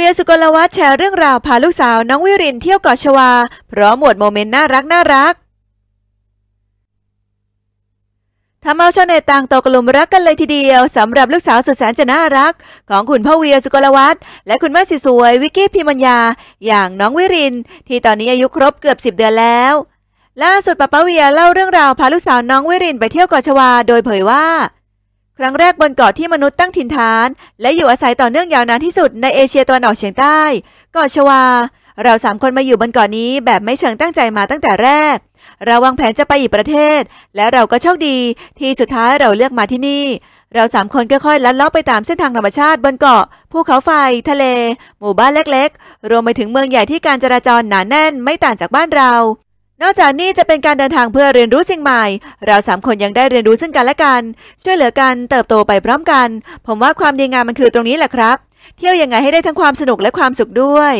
เวียสุกลวัฒน์แชร์เรื่องราวพาลูกสาวน้องวิรินเที่ยวเกาะชวาพร้อมหมวดโมเมนต์น่ารักน่ารักทำเอาชาวเน็ตต่างตกลุมรักกันเลยทีเดียวสำหรับลูกสาวสุดแสนจะน่ารัก ของคุณพ่อเวียสุกลวัฒน์และคุณแม่สีสวยวิกกี้พิมัญญาอย่างน้องวิรินที่ตอนนี้อายุครบเกือบสิบเดือนแล้ว ล่าสุดป้าเวียเล่าเรื่องราวพาลูกสาวน้องวิรินไปเที่ยวเกาะชวาโดยเผยว่าครั้งแรกบนเกาะที่มนุษย์ตั้งถิ่นฐานและอยู่อาศัยต่อเนื่องยาวนานที่สุดในเอเชียตะวันออกเฉียงใต้เกาะชวาเราสามคนมาอยู่บนเกาะนนี้แบบไม่เชิงตั้งใจมาตั้งแต่แรก เราวางแผนจะไปอีกประเทศ และเราก็โชคดีที่สุดท้ายเราเลือกมาที่นี่ เราสามคนค่อยๆลัดเลาะไปตามเส้นทางธรรมชาติบนเกาะภูเขาไฟทะเล หมู่บ้านเล็กๆ รวมไปถึงเมืองใหญ่ที่การจราจรหนาแน่นไม่ต่างจากบ้านเรานอกจากนี้จะเป็นการเดินทางเพื่อเรียนรู้สิ่งใหม่ เราสามคนยังได้เรียนรู้ซึ่งกันและกัน ช่วยเหลือกันเติบโตไปพร้อมกัน ผมว่าความดีงามมันคือตรงนี้แหละครับ เที่ยวยังไงให้ได้ทั้งความสนุกและความสุขด้วย